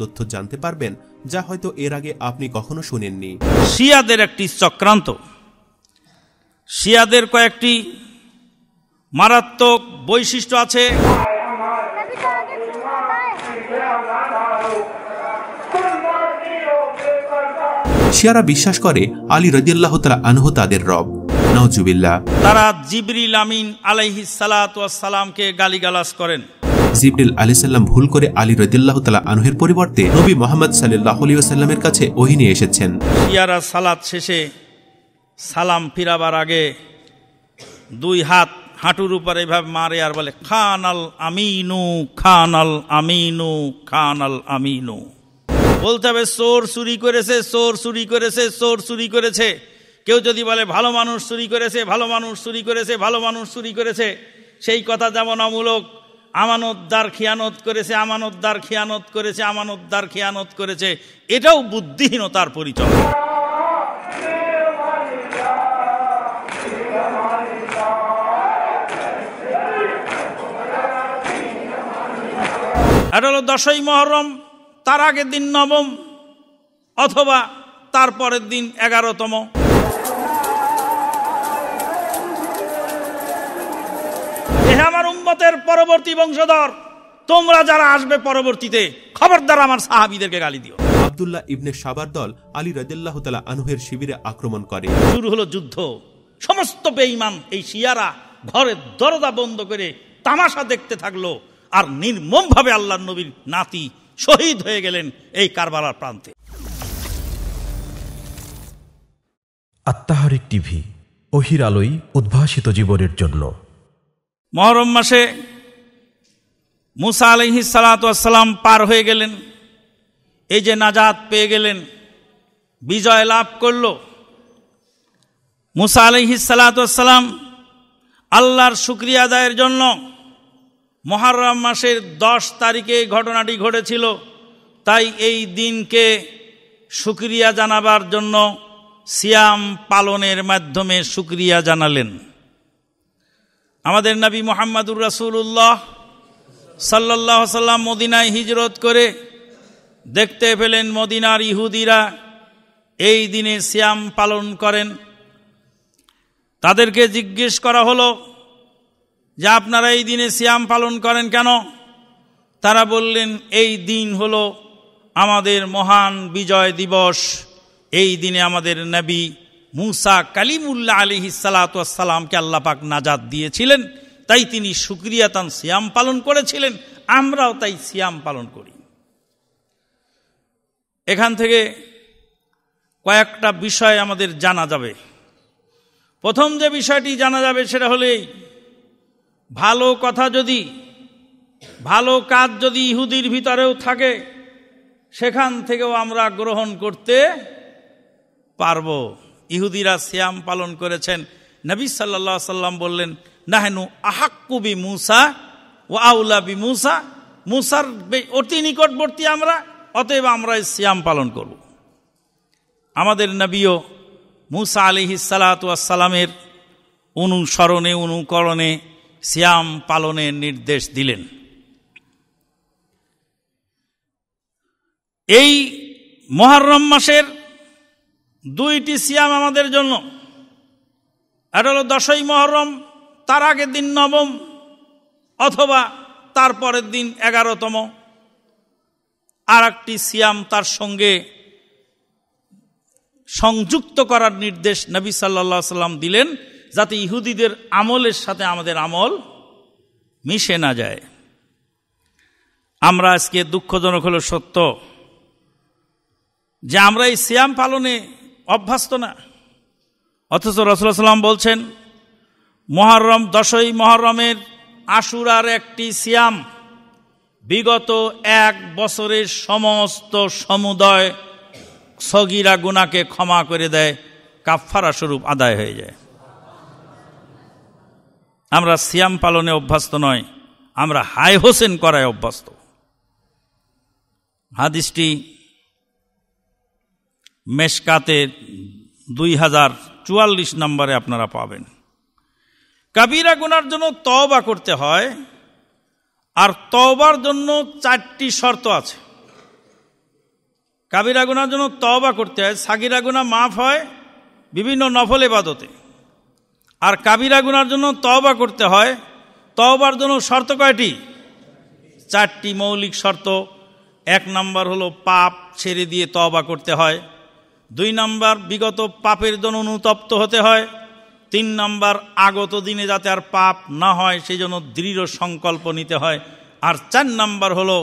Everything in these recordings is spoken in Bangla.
তথ্য জানতে পারবেন যা হয়তো এর আগে আপনি কখনো শুনেননি শিয়াদের একটি চক্রান্ত শিয়াদের কয়েকটি মারাত্মক বৈশিষ্ট্য আছে শিয়ারা বিশ্বাস করে আলী রদিয়াল্লাহ তালা আনহ তাদের রব নজুবিল্লা তারা জিবরিল আমিন আলাইহিস সালামকে গালিগালাস করেন জিবরিল আলি সাল্লাম ভুল করে আলী রদুল্লাহ তালা আনহের পরিবর্তে নবী মোহাম্মদ সাল্লাহ সাল্লামের কাছে ওহি নিয়ে এসেছেন ইয়ারা সালাদ শেষে সালাম ফিরাবার আগে দুই হাত হাঁটুর উপরে এভাবে মারে আর বলে খান আল আমিনু খান আল আমিনু খান আল আমিনু বলতে হবে চোর চুরি করেছে চোর চুরি করেছে চোর চুরি করেছে কেউ যদি বলে ভালো মানুষ চুরি করেছে ভালো মানুষ চুরি করেছে ভালো মানুষ চুরি করেছে সেই কথা যেমন অমূলক আমানতদার খিয়ানত করেছে আমানতদার খিয়ানত করেছে আমানতদার খিয়ানত করেছে এটাও বুদ্ধিহীনতার পরিচয় এটা হলো দশই মহরম তার আগের দিন নবম অথবা তারপরের দিন এগারোতম আমার উম্মতের পরবর্তী বংশধর তোমরা যারা আসবে পরবর্তীতে খবরদার আমার সাহাবিদেরকে গালি দিও আবদুল্লাহ ইবনে সাবার দল আলী রাজাল্লাহ তালা আনহের শিবিরে আক্রমণ করে শুরু হলো যুদ্ধ সমস্ত বেঈমান এই শিয়ারা ঘরের দরদা বন্ধ করে তামাশা দেখতে থাকলো আর নির্মম ভাবে আল্লাহ নবীর নাতি শহীদ হয়ে গেলেন এই কারবালার প্রান্তে আত্মাহারিক টিভি অহির উদ্ভাসিত জীবনের জন্য মহরম মাসে মুসা আলহি সালাতাম পার হয়ে গেলেন এই যে নাজাত পেয়ে গেলেন বিজয় লাভ করল মুসা আলহি সালাতাম আল্লাহর শুক্রিয়া আদায়ের জন্য মহরম মাসের দশ তারিখে ঘটনাটি ঘটেছিল তাই এই দিনকে শুক্রিয়া জানাবার জন্য সিয়াম পালনের মাধ্যমে শুক্রিয়া জানালেন আমাদের নবী মোহাম্মদুর রাসুল্লাহ সাল্লাহ সাল্লাম মদিনায় হিজরত করে দেখতে পেলেন মদিনার ইহুদিরা এই দিনে শ্যাম পালন করেন তাদেরকে জিজ্ঞেস করা হলো যে আপনারা এই দিনে শ্যাম পালন করেন কেন তারা বললেন এই দিন হলো আমাদের মহান বিজয় দিবস এই দিনে আমাদের নবী মুসা কালিমুল্লাহ আলিহি সালাতামকে আল্লাপাক নাজাদ দিয়েছিলেন তাই তিনি সুক্রিয়াতান সিয়াম পালন করেছিলেন আমরাও তাই সিয়াম পালন করি এখান থেকে কয়েকটা বিষয় আমাদের জানা যাবে প্রথম যে বিষয়টি জানা যাবে সেটা হলেই ভালো কথা যদি ভালো কাজ যদি ইহুদির ভিতরেও থাকে সেখান থেকেও আমরা গ্রহণ করতে পারবো ইহুদিরা শ্যাম পালন করেছেন নবী সাল্লা সাল্লাম বললেন নাহেনু আহাক্কুবি মুসা ও বি মুসা মুসার অতি নিকটবর্তী আমরা অতএব আমরা শ্যাম পালন করব আমাদের নবীও মুসা আলিহি সালাতামের অনুসরণে অনুকরণে শ্যাম পালনের নির্দেশ দিলেন এই মহারম মাসের দুইটি সিয়াম আমাদের জন্য এটা হলো দশই মহরম তার আগের দিন নবম অথবা তারপরের দিন এগারোতম আর একটি সিয়াম তার সঙ্গে সংযুক্ত করার নির্দেশ নবী সাল্লা সাল্লাম দিলেন যাতে ইহুদিদের আমলের সাথে আমাদের আমল মিশে না যায় আমরা আজকে দুঃখজনক হল সত্য যে আমরা এই সিয়াম পালনে অভ্যস্ত না অথচ রসুলাম বলছেন মহরম দশই মহরমের আশুরার একটি সিয়াম বিগত এক বছরের সমস্ত সমুদয় সগিরা গুণাকে ক্ষমা করে দেয় কাফারা স্বরূপ আদায় হয়ে যায় আমরা সিয়াম পালনে অভ্যস্ত নয় আমরা হাই হোসেন করায় অভ্যস্ত হাদিসটি মেশকাতে দুই হাজার চুয়াল্লিশ নম্বরে আপনারা পাবেন কাবিরা গুনার জন্য তওবা করতে হয় আর তওবার জন্য চারটি শর্ত আছে কাবিরা গুনার জন্য তওবা করতে হয় সাগিরা গুনা মাফ হয় বিভিন্ন নফল এবাদতে আর কাবিরা গুনার জন্য তওবা করতে হয় তওবার জন্য শর্ত কয়টি চারটি মৌলিক শর্ত এক নম্বর হলো পাপ ছেড়ে দিয়ে তওবা করতে হয় দুই নাম্বার বিগত পাপের জন্য অনুতপ্ত হতে হয় তিন নাম্বার আগত দিনে যাতে আর পাপ না হয় সেই জন্য দৃঢ় সংকল্প নিতে হয় আর চার নাম্বার হলো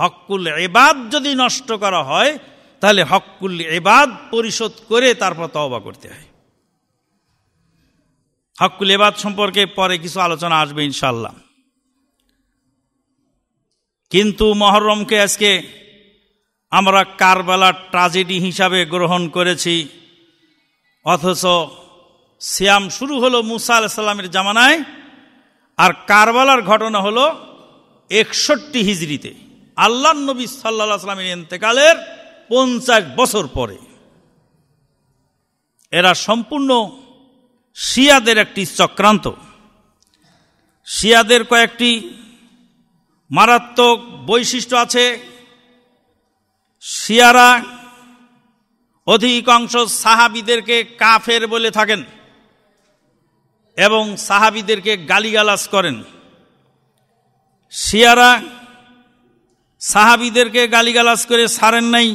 হকুল এবাদ যদি নষ্ট করা হয় তাহলে হকুল এবাদ পরিশোধ করে তারপর তওবা করতে হয় হকুল এবাদ সম্পর্কে পরে কিছু আলোচনা আসবে ইনশাল্লাহ কিন্তু মহরমকে আজকে আমরা কারবালার ট্রাজেডি হিসাবে গ্রহণ করেছি অথচ শ্যাম শুরু হলো মুসা আলাইসাল্লামের জামানায় আর কারবালার ঘটনা হলো একষট্টি হিজড়িতে আল্লাহ নবী সাল্লা সাল্লামের এন্তেকালের পঞ্চাশ বছর পরে এরা সম্পূর্ণ শিয়াদের একটি চক্রান্ত শিয়াদের কয়েকটি মারাত্মক বৈশিষ্ট্য আছে শিয়ারা অধিকাংশ সাহাবিদেরকে কাফের বলে থাকেন এবং সাহাবিদেরকে গালিগালাজ করেন শিয়ারা সাহাবিদেরকে গালিগালাজ করে সারেন নাই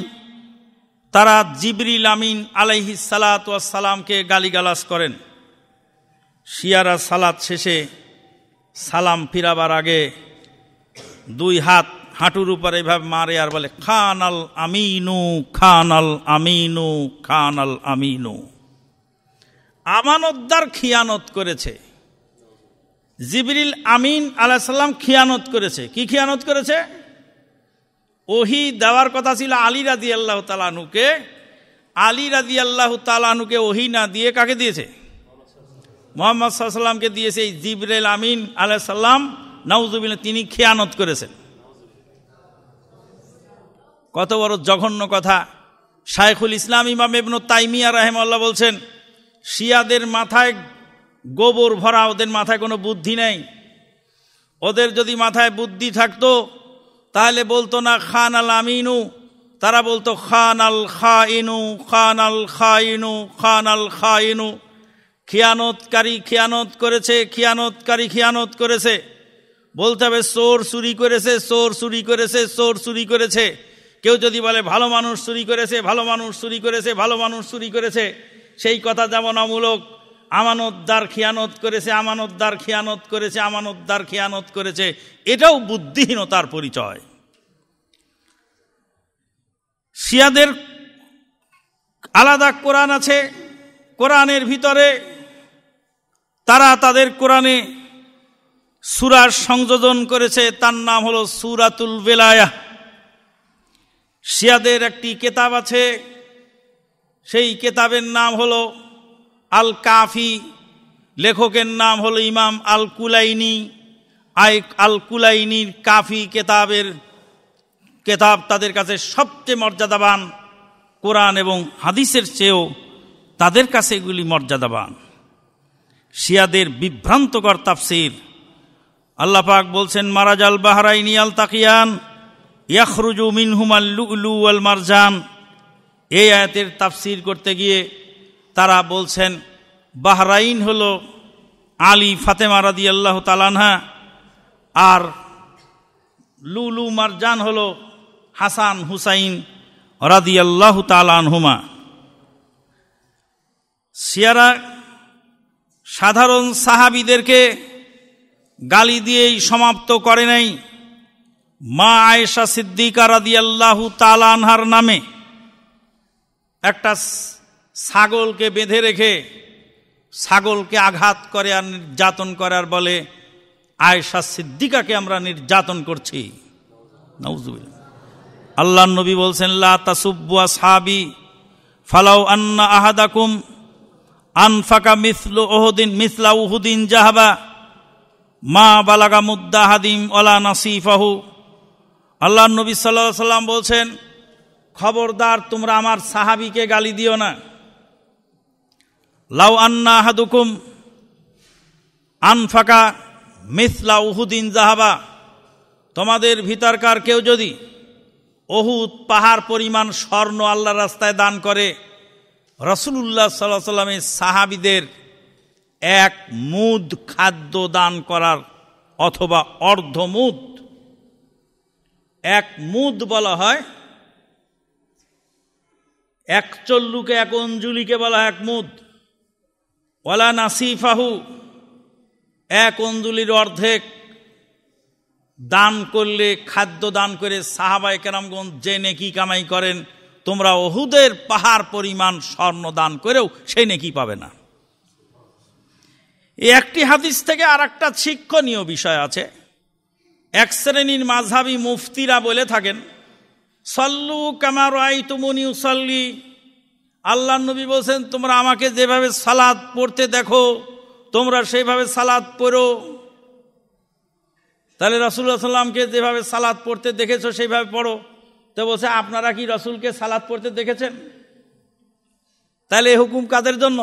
তারা জিবরিল আমিন আলাইহি সালাতামকে গালিগালাজ করেন শিয়ারা সালাত শেষে সালাম ফিরাবার আগে দুই হাত হাঁটুর উপর এভাবে মারে আর বলে খানাল আমিনু খানাল আমিনু খানাল আমিনু আমানতদার খিয়ানত করেছে জিবরিল আমিন আলাহ সাল্লাম খিয়ানত করেছে কি খিয়ানত করেছে ওহি দেওয়ার কথা ছিল আলী রাজি আল্লাহ তালানুকে আলী রাজি আল্লাহ তালানুকে ওহি না দিয়ে কাকে দিয়েছে মোহাম্মদ সাল্লামকে দিয়েছে এই জিবরেল আমিন আলাহ সাল্লাম নাউজুবিল তিনি খেয়ানত করেছেন কত বড় জঘন্য কথা শায়খুল ইসলাম ইমাম এবনু তাইমিয়া রাহেমাল্লাহ বলছেন শিয়াদের মাথায় গোবর ভরা ওদের মাথায় কোনো বুদ্ধি নেই ওদের যদি মাথায় বুদ্ধি থাকতো তাহলে বলতো না খান আল আমিনু তারা বলতো খান আল খা ইনু খান আল খা ইনু খান আল খা ইনু খিয়ানতকারী খিয়ানত করেছে খিয়ানতকারী খিয়ানত করেছে বলতে হবে চোর চুরি করেছে চোর চুরি করেছে চোর চুরি করেছে কেউ যদি বলে ভালো মানুষ চুরি করেছে ভালো মানুষ চুরি করেছে ভালো মানুষ চুরি করেছে সেই কথা যেমন অমূলক আমানতদার খিয়ানত করেছে আমানতদার খিয়ানত করেছে আমানতদার খিয়ানত করেছে এটাও বুদ্ধিহীনতার পরিচয় শিয়াদের আলাদা কোরআন আছে কোরআনের ভিতরে তারা তাদের কোরআনে সুরার সংযোজন করেছে তার নাম হলো সুরাতুল বেলায়া শিয়াদের একটি কেতাব আছে সেই কেতাবের নাম হল আল কাফি লেখকের নাম হলো ইমাম আল কুলাইনি আই আল কুলাইনির কাফি কেতাবের কেতাব তাদের কাছে সবচেয়ে মর্যাদাবান কোরআন এবং হাদিসের চেয়েও তাদের কাছে এগুলি মর্যাদাবান শিয়াদের বিভ্রান্তকর তাফসির আল্লাপাক বলছেন মারাজাল বাহারাইনি আল তাকিয়ান ইয়াখরুজু মিনহুমাল লুলু আল মারজান এই আয়াতের তাফসির করতে গিয়ে তারা বলছেন বাহরাইন হল আলী ফাতেমা রাদি আল্লাহ তালানহা আর লুলু মারজান হল হাসান হুসাইন রাদি আল্লাহ তালানহুমা সিয়ারা সাধারণ সাহাবিদেরকে গালি দিয়েই সমাপ্ত করে নাই মা আয়েশা সিদ্দিকা রাদিয়াল্লাহু তালানহার নামে একটা ছাগলকে বেঁধে রেখে ছাগলকে আঘাত করে আর নির্যাতন করার বলে আয়েশা সিদ্দিকাকে আমরা নির্যাতন করছি আল্লাহ নবী বলছেন লা সাবি ফালাউ আন্না আহাদাকুম আনফাকা মিসলু ওহদিন মিসলা উহুদিন জাহাবা মা বালাগা মুদ্দাহাদিম ওলা নাসিফাহু আল্লাহ নবী সাল্লা সাল্লাম বলছেন খবরদার তোমরা আমার সাহাবিকে গালি দিও না লাউ আন্না হাদুকুম আনফাকা মিসলা উহুদিন জাহাবা তোমাদের ভিতরকার কেউ যদি অহুদ পাহাড় পরিমাণ স্বর্ণ আল্লাহ রাস্তায় দান করে রসুল্লাহ সাল্লাহ সাল্লামের সাহাবিদের এক মুদ খাদ্য দান করার অথবা অর্ধমুদ এক মুদ বলা হয় এক চল্লুকে এক অঞ্জুলিকে বলা হয় এক মুদ ওলা নাসিফাহু এক অঞ্জুলির অর্ধেক দান করলে খাদ্য দান করে সাহাবাই কেরামগঞ্জ যে নেকি কামাই করেন তোমরা অহুদের পাহাড় পরিমাণ স্বর্ণ দান করেও সেই নেকি পাবে না এই একটি হাদিস থেকে আর একটা শিক্ষণীয় বিষয় আছে এক শ্রেণীর মাঝহাবি মুফতিরা বলে থাকেন সল্লু কামার আই তুমনি সল্লি আল্লাহ নবী বলছেন তোমরা আমাকে যেভাবে সালাদ পড়তে দেখো তোমরা সেইভাবে সালাদ পড়ো তাহলে রসুল্লাহ সাল্লামকে যেভাবে সালাদ পড়তে দেখেছো সেইভাবে পড়ো তো বলছে আপনারা কি রসুলকে সালাদ পড়তে দেখেছেন তাহলে হুকুম কাদের জন্য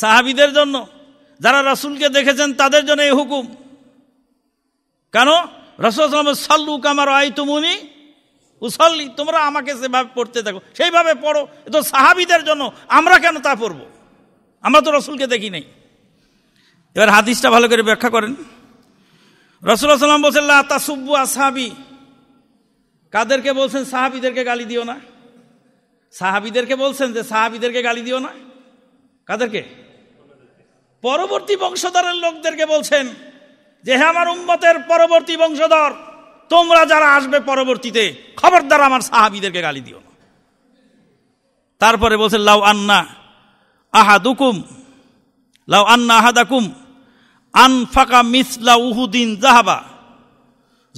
সাহাবিদের জন্য যারা রসুলকে দেখেছেন তাদের জন্য এই হুকুম কেন রসুলাম সাল্লু কামার আই তুমি উসাল্লি তোমরা আমাকে সেভাবে পড়তে থাকো সেইভাবে পড়ো এ তো সাহাবিদের জন্য আমরা কেন তা পড়ব আমরা তো রসুলকে দেখি নাই এবার হাদিসটা ভালো করে ব্যাখ্যা করেন রসুল সাল্লাম বলছেন লা তাসুব্বু আসাহাবি কাদেরকে বলছেন সাহাবিদেরকে গালি দিও না সাহাবিদেরকে বলছেন যে সাহাবিদেরকে গালি দিও না কাদেরকে পরবর্তী বংশধরের লোকদেরকে বলছেন যে হ্যাঁ আমার উম্মতের পরবর্তী বংশধর তোমরা যারা আসবে পরবর্তীতে খবরদার আমার সাহাবিদেরকে গালি দিও না তারপরে বলছে লাউ আন্না আহা দুকুম লাউ আন্না আহা দাকুম আন ফাঁকা মিসলা উহুদিন জাহাবা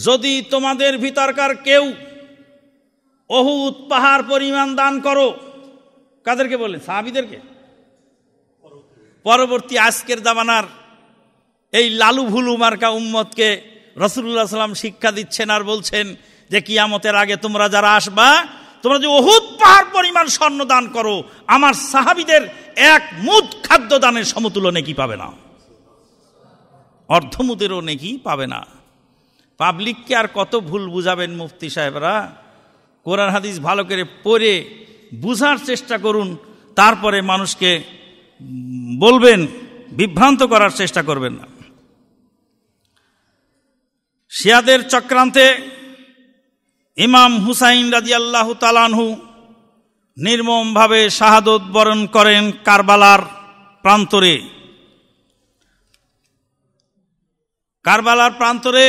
যদি তোমাদের ভিতরকার কেউ অহু পাহাড় পরিমাণ দান করো কাদেরকে বলে সাহাবিদেরকে পরবর্তী আজকের জামানার এই লালু ভুলু মার্কা উম্মতকে রসুল্লাহ সাল্লাম শিক্ষা দিচ্ছেন আর বলছেন যে কিয়ামতের আগে তোমরা যারা আসবা তোমরা যে অহুত পাহাড় পরিমাণ স্বর্ণ দান করো আমার সাহাবিদের এক মুদ খাদ্য দানের সমতুল নেকি পাবে না অর্ধমুদেরও নেকি পাবে না পাবলিককে আর কত ভুল বুঝাবেন মুফতি সাহেবরা কোরআন হাদিস ভালো করে পড়ে বুঝার চেষ্টা করুন তারপরে মানুষকে বলবেন বিভ্রান্ত করার চেষ্টা করবেন না শিয়াদের চক্রান্তে ইমাম হুসাইন রাজি আল্লাহ তালানহু নির্মমভাবে শাহাদত বরণ করেন কারবালার প্রান্তরে কারবালার প্রান্তরে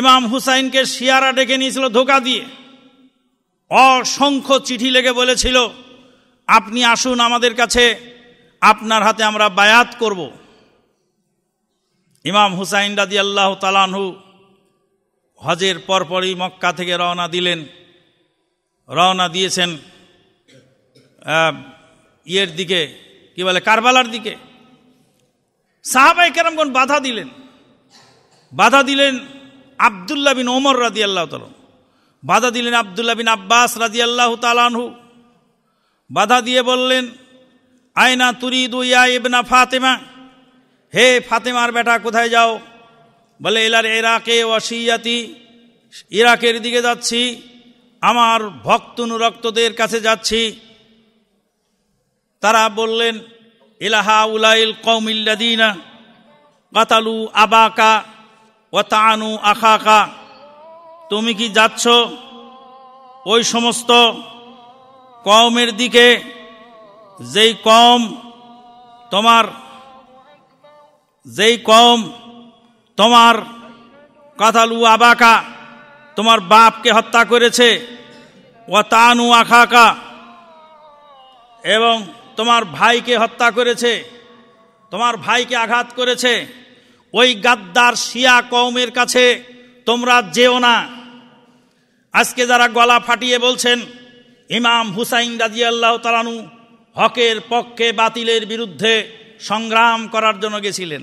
ইমাম হুসাইনকে শিয়ারা ডেকে নিয়েছিল ধোকা দিয়ে অসংখ্য চিঠি লেগে বলেছিল আপনি আসুন আমাদের কাছে আপনার হাতে আমরা বায়াত করবো ইমাম হুসাইন রাদি আল্লাহ তালানহু হজের পরপরই মক্কা থেকে রওনা দিলেন রওনা দিয়েছেন ইয়ের দিকে কি বলে কারবালার দিকে সাহাবাই কোন বাধা দিলেন বাধা দিলেন আবদুল্লা বিন ওমর রাদি আল্লাহ তালন বাধা দিলেন আবদুল্লা বিন আব্বাস রাজি আল্লাহ তালানহু বাধা দিয়ে বললেন আয়না তুরিদু ইয়া ইবনা ফাতেমা হে ফাতেমার বেটা কোথায় যাও বলে এলার এরাকে অসিয়াতি ইরাকের দিকে যাচ্ছি আমার ভক্তনুরক্তদের কাছে যাচ্ছি তারা বললেন এলাহা উলাইল কৌমিল্লাদিনা কাতালু আবাকা ও তানু আখাকা তুমি কি যাচ্ছ ওই সমস্ত কমের দিকে যেই কম তোমার যেই কম তোমার কাতালু আবাকা তোমার বাপকে হত্যা করেছে ও তানু আখাকা এবং তোমার ভাইকে হত্যা করেছে তোমার ভাইকে আঘাত করেছে ওই গাদ্দার শিয়া কওমের কাছে তোমরা যেও না আজকে যারা গলা ফাটিয়ে বলছেন ইমাম হুসাইন রাজিয়াল্লাহ তালানু হকের পক্ষে বাতিলের বিরুদ্ধে সংগ্রাম করার জন্য গেছিলেন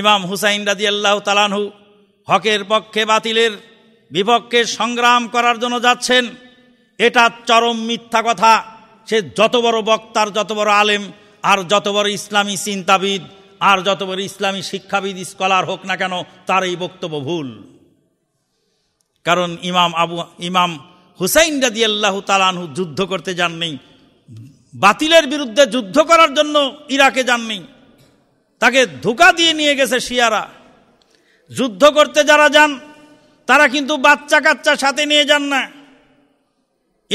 ইমাম হুসাইন রাজি আল্লাহ তালানহু হকের পক্ষে বাতিলের বিপক্ষে সংগ্রাম করার জন্য যাচ্ছেন এটা চরম মিথ্যা কথা সে যত বড় বক্তার যত বড় আলেম আর যত বড় ইসলামী চিন্তাবিদ আর যত বড় ইসলামী শিক্ষাবিদ স্কলার হোক না কেন তার এই বক্তব্য ভুল কারণ ইমাম আবু ইমাম হুসাইন রাজি আল্লাহ তালানহু যুদ্ধ করতে যাননি বাতিলের বিরুদ্ধে যুদ্ধ করার জন্য ইরাকে যাননি তাকে ধোকা দিয়ে নিয়ে গেছে শিয়ারা যুদ্ধ করতে যারা যান তারা কিন্তু বাচ্চা কাচ্চা সাথে নিয়ে যান না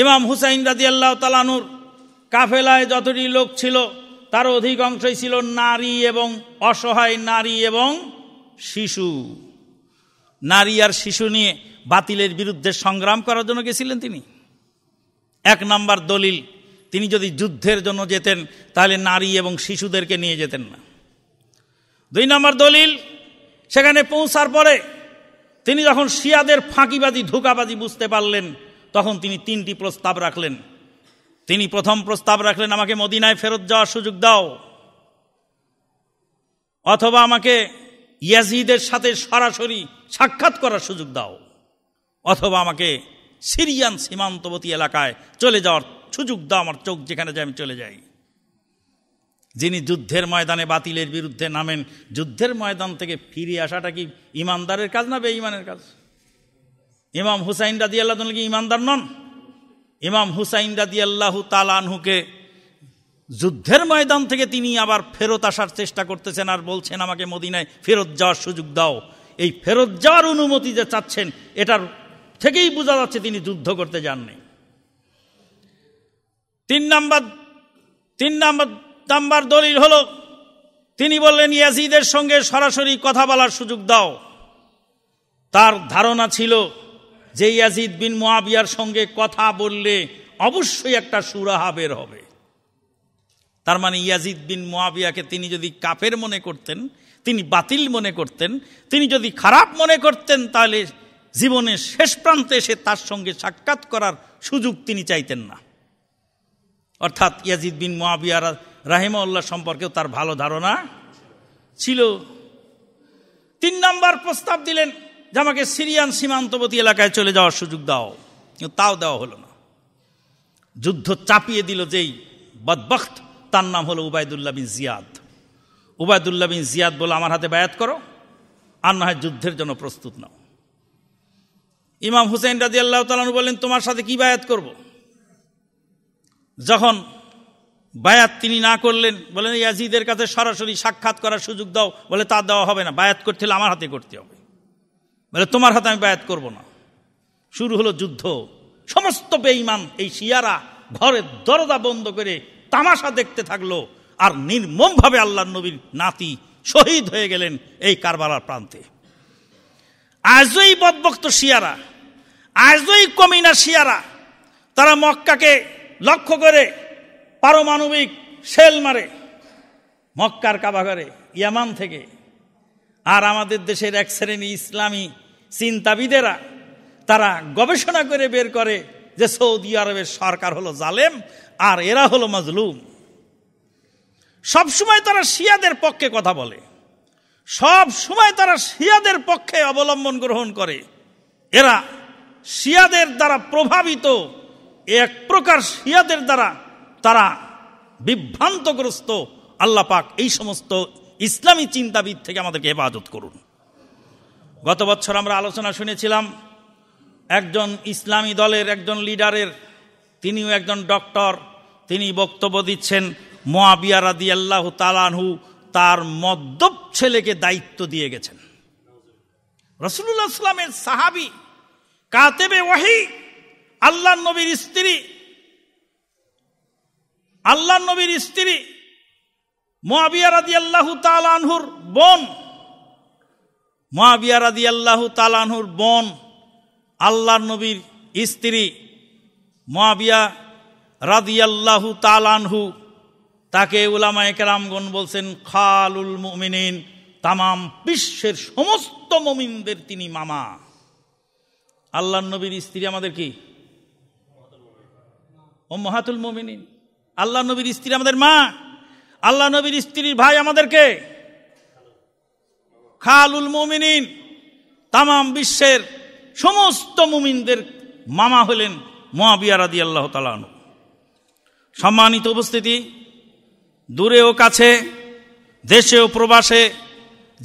ইমাম হুসাইন রাজি আল্লাহ তালানুর কাফেলায় যতটি লোক ছিল তার অধিকাংশই ছিল নারী এবং অসহায় নারী এবং শিশু নারী আর শিশু নিয়ে বাতিলের বিরুদ্ধে সংগ্রাম করার জন্য গেছিলেন তিনি এক নাম্বার দলিল তিনি যদি যুদ্ধের জন্য যেতেন তাহলে নারী এবং শিশুদেরকে নিয়ে যেতেন না দুই নম্বর দলিল সেখানে পৌঁছার পরে তিনি যখন শিয়াদের ফাঁকিবাজি ধোকাবাজি বুঝতে পারলেন তখন তিনি তিনটি প্রস্তাব রাখলেন তিনি প্রথম প্রস্তাব রাখলেন আমাকে মদিনায় ফেরত যাওয়ার সুযোগ দাও অথবা আমাকে ইয়াজিদের সাথে সরাসরি সাক্ষাৎ করার সুযোগ দাও অথবা আমাকে সিরিয়ান সীমান্তবতী এলাকায় চলে যাওয়ার সুযোগ দাও আমার চোখ যেখানে যায় আমি চলে যাই যিনি যুদ্ধের ময়দানে বাতিলের বিরুদ্ধে নামেন যুদ্ধের ময়দান থেকে ফিরে আসাটা কি ইমানদারের কাজ না বেঈমানের কাজ ইমাম হুসাইন রাজি আল্লাহ কি ইমানদার নন ইমাম হুসাইন রাজি আল্লাহ তালানহুকে যুদ্ধের ময়দান থেকে তিনি আবার ফেরত আসার চেষ্টা করতেছেন আর বলছেন আমাকে মদিনায় ফেরত যাওয়ার সুযোগ দাও এই ফেরত যাওয়ার অনুমতি যে চাচ্ছেন এটার থেকেই বোঝা যাচ্ছে তিনি যুদ্ধ করতে যাননি তিন নাম্বার তিন নাম্বার নাম্বার দলিল হল তিনি বললেন ইয়াজিদের সঙ্গে সরাসরি কথা বলার সুযোগ দাও তার ধারণা ছিল যে ইয়াজিদ বিন মোয়াবিয়ার সঙ্গে কথা বললে অবশ্যই একটা সুরাহা বের হবে তার মানে ইয়াজিদ বিন মোয়াবিয়াকে তিনি যদি কাপের মনে করতেন তিনি বাতিল মনে করতেন তিনি যদি খারাপ মনে করতেন তাহলে জীবনের শেষ প্রান্তে এসে তার সঙ্গে সাক্ষাৎ করার সুযোগ তিনি চাইতেন না অর্থাৎ ইয়াজিদ বিন মোয়াবিয়া রাহিমাউল্লাহ সম্পর্কেও তার ভালো ধারণা ছিল তিন নম্বর প্রস্তাব দিলেন যে আমাকে সিরিয়ান সীমান্তবর্তী এলাকায় চলে যাওয়ার সুযোগ দাও তাও দেওয়া হলো না যুদ্ধ চাপিয়ে দিল যেই বদবখত তার নাম হলো উবায়দুল্লাহ বিন জিয়াদ উবায়দুল্লাহ বিন জিয়াদ বলে আমার হাতে বায়াত করো আর না হয় যুদ্ধের জন্য প্রস্তুত নাও ইমাম হুসেন রাজি আল্লাহ তালু বললেন তোমার সাথে কি বায়াত করবো যখন বায়াত তিনি না করলেন বলেন ইয়াজিদের কাছে সরাসরি সাক্ষাৎ করার সুযোগ দাও বলে তা দেওয়া হবে না বায়াত করতে হলে আমার হাতে করতে হবে বলে তোমার হাতে আমি বায়াত করব না শুরু হলো যুদ্ধ সমস্ত বেঈমান এই শিয়ারা ঘরের দরদা বন্ধ করে তামাশা দেখতে থাকলো আর নির্মমভাবে আল্লাহ নবীর নাতি শহীদ হয়ে গেলেন এই কারবালার প্রান্তে আজই বদবক্ত শিয়ারা আজই কমিনা শিয়ারা তারা মক্কাকে লক্ষ্য করে পারমাণবিক শেল মারে মক্কার কাবাঘরে ইয়ামান থেকে আর আমাদের দেশের এক শ্রেণী ইসলামী চিন্তাবিদেরা তারা গবেষণা করে বের করে যে সৌদি আরবের সরকার হলো জালেম আর এরা হলো সব সবসময় তারা শিয়াদের পক্ষে কথা বলে সব সময় তারা শিয়াদের পক্ষে অবলম্বন গ্রহণ করে এরা শিয়াদের দ্বারা প্রভাবিত এক প্রকার শিয়াদের দ্বারা তারা বিভ্রান্তগ্রস্ত আল্লাহ পাক এই সমস্ত ইসলামী চিন্তাবিদ থেকে আমাদেরকে হেফাজত করুন গত বছর আমরা আলোচনা শুনেছিলাম একজন ইসলামী দলের একজন লিডারের তিনিও একজন ডক্টর তিনি বক্তব্য দিচ্ছেন মোয়াবিয়া রাদি আল্লাহ তালানহু তার মদ্যপ ছেলেকে দায়িত্ব দিয়ে গেছেন রসুল্লাহ ইসলামের সাহাবি কাতেবে ওয়াহি আল্লাহ নবীর স্ত্রী আল্লাহ নবীর স্ত্রী মহাবিয়ারাদি আল্লাহ তালানহুর বোন মহাবিয়ারাদি আল্লাহ তালানহুর বোন আল্লাহ নবীর স্ত্রী মহাবিয়া রাদি আল্লাহ তালানহু তাকে উলামা একরামগণ বলছেন খালুল মুমিনিন তামাম বিশ্বের সমস্ত মমিনদের তিনি মামা আল্লাহ নবীর স্ত্রী আমাদের কি ও মহাতুল মোমিনিন আল্লাহ নবীর স্ত্রী আমাদের মা আল্লাহ নবীর স্ত্রীর ভাই আমাদেরকে খালুল মোমিনিন তামাম বিশ্বের সমস্ত মুমিনদের মামা হলেন মহাবিয়ারাদি আল্লাহ তালানু সম্মানিত উপস্থিতি দূরে ও কাছে দেশে ও প্রবাসে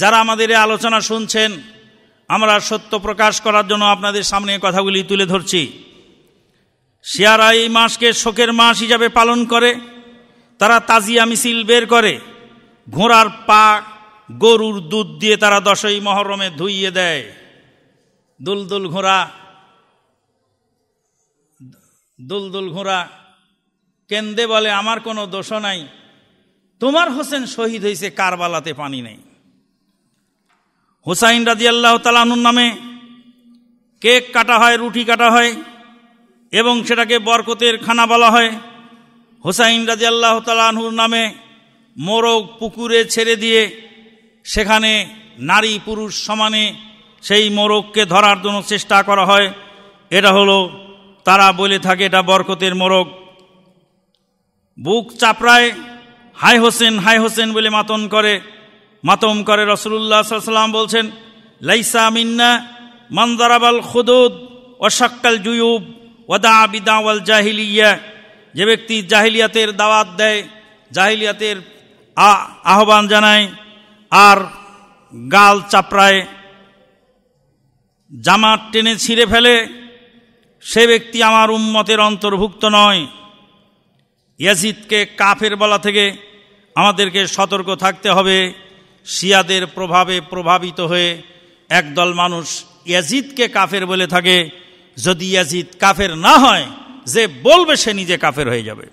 যারা আমাদের আলোচনা শুনছেন আমরা সত্য প্রকাশ করার জন্য আপনাদের সামনে কথাগুলি তুলে ধরছি শিয়ারা এই মাসকে শোকের মাস হিসাবে পালন করে তারা তাজিয়া মিছিল বের করে ঘোড়ার পা গরুর দুধ দিয়ে তারা দশই মহরমে ধুইয়ে দেয় দুলদুল ঘোড়া দুলদুল ঘোড়া কেন্দে বলে আমার কোনো দোষ নাই তোমার হোসেন শহীদ হয়েছে কারবালাতে পানি নেই হোসাইন রাজিয়াল্লাহ তালানুর নামে কেক কাটা হয় রুটি কাটা হয় এবং সেটাকে বরকতের খানা বলা হয় হোসাইন রাজি আল্লাহ তালাহুর নামে মোরগ পুকুরে ছেড়ে দিয়ে সেখানে নারী পুরুষ সমানে সেই মোরগকে ধরার জন্য চেষ্টা করা হয় এটা হলো তারা বলে থাকে এটা বরকতের মোরগ বুক চাপড়ায় হাই হোসেন হাই হোসেন বলে মাতন করে মাতম করে রসুল্লাহ সাল্লাম বলছেন লাইসা মিন্না মন্দারাবাল খুদুদ অশাক্কাল জুয়ুব ওয়াদা বিদাওয়াল জাহিলিয়া যে ব্যক্তি জাহিলিয়াতের দাওয়াত দেয় জাহিলিয়াতের আহ্বান জানায় আর গাল চাপড়ায় জামা টেনে ছিঁড়ে ফেলে সে ব্যক্তি আমার উম্মতের অন্তর্ভুক্ত নয় ইয়াজিদকে কাফের বলা থেকে আমাদেরকে সতর্ক থাকতে হবে শিয়াদের প্রভাবে প্রভাবিত হয়ে একদল মানুষ ইয়াজিদকে কাফের বলে থাকে যদি ইয়াজিদ কাফের না হয় যে বলবে সে নিজে কাফের হয়ে যাবে